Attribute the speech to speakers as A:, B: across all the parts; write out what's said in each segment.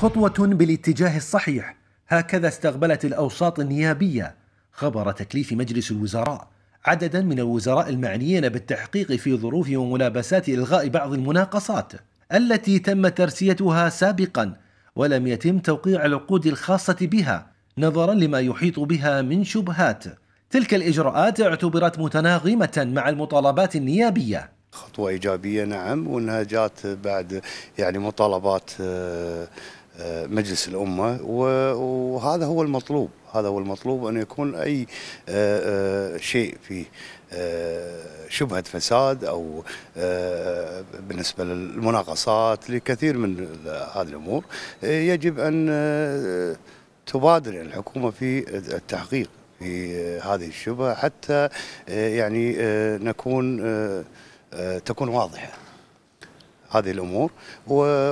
A: خطوة بالاتجاه الصحيح هكذا استقبلت الأوساط النيابية خبر تكليف مجلس الوزراء عددا من الوزراء المعنيين بالتحقيق في ظروف وملابسات إلغاء بعض المناقصات التي تم ترسيتها سابقا ولم يتم توقيع العقود الخاصة بها نظرا لما يحيط بها من شبهات تلك الإجراءات اعتبرت متناغمة مع المطالبات النيابية
B: خطوة إيجابية نعم وأنها جات بعد يعني مطالبات آه، مجلس الأمة وهذا هو المطلوب هذا هو المطلوب أن يكون أي آه، آه، شيء فيه آه، شبهة فساد أو بالنسبة للمناقصات لكثير من هذه الأمور يجب أن تبادر يعني الحكومة في التحقيق في هذه الشبهة حتى يعني نكون تكون واضحة هذه الامور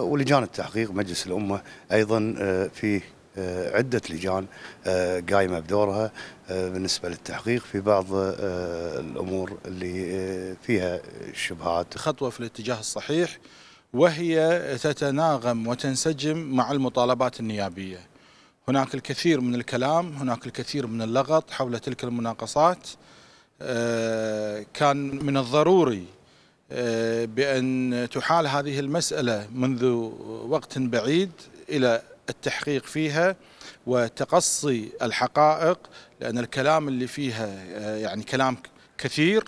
B: ولجان التحقيق مجلس الامه ايضا آه، في آه، عده لجان آه، قايمه بدورها
C: بالنسبه للتحقيق في بعض الامور اللي فيها شبهات خطوه في الاتجاه الصحيح وهي تتناغم وتنسجم مع المطالبات النيابيه هناك الكثير من الكلام هناك الكثير من اللغط حول تلك المناقصات كان من الضروري آه، بأن تحال هذه المسألة منذ وقت بعيد إلى التحقيق فيها وتقصي الحقائق لأن الكلام اللي فيها آه، يعني كلام كثير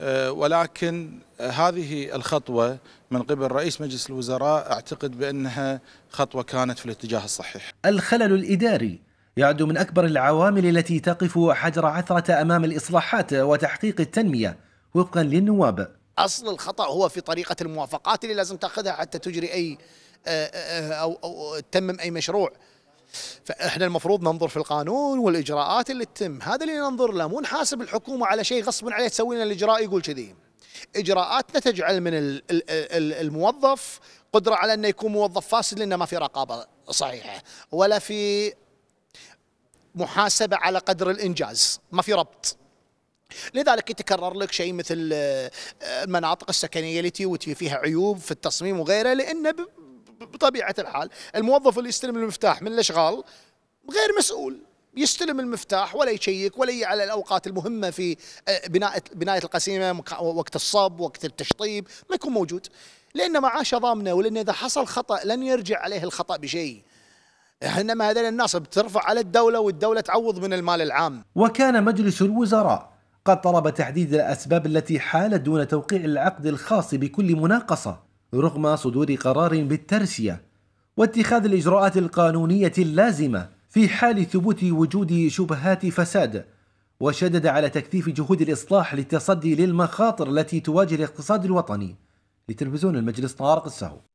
C: آه، ولكن هذه الخطوة من قبل رئيس مجلس الوزراء أعتقد بأنها خطوة كانت
A: في الاتجاه الصحيح الخلل الإداري يعد من أكبر العوامل التي تقف حجر عثرة أمام الإصلاحات وتحقيق التنمية وفقا للنواب
D: اصل الخطا هو في طريقه الموافقات اللي لازم تاخذها حتى تجري اي آه، آه، او, أو تتمم اي مشروع فاحنا المفروض ننظر في القانون والاجراءات اللي تتم هذا اللي ننظر له مو نحاسب الحكومه على شيء غصب عليه تسوي لنا الاجراء يقول كذي اجراءاتنا تجعل من الموظف قدره على انه يكون موظف فاسد لانه ما في رقابه صحيحه ولا في محاسبه على قدر الانجاز ما في ربط لذلك يتكرر لك شيء مثل آه، المناطق السكنيه اللي وتي فيها عيوب في التصميم وغيره لان بطبيعه الحال الموظف اللي يستلم المفتاح من الاشغال غير مسؤول يستلم المفتاح ولا يشيك ولا على الاوقات المهمه في آه، بناء بنايه القسيمه وقت الصب وقت التشطيب ما يكون موجود لان معاشه ضامنه ولان اذا حصل خطا لن يرجع عليه الخطا بشيء انما هذول الناس بترفع على الدوله والدوله تعوض من المال العام
A: وكان مجلس الوزراء قد طلب تحديد الأسباب التي حالت دون توقيع العقد الخاص بكل مناقصة رغم صدور قرار بالترسية واتخاذ الإجراءات القانونية اللازمة في حال ثبوت وجود شبهات فساد وشدد على تكثيف جهود الإصلاح للتصدي للمخاطر التي تواجه الاقتصاد الوطني لتلفزيون المجلس طارق السهو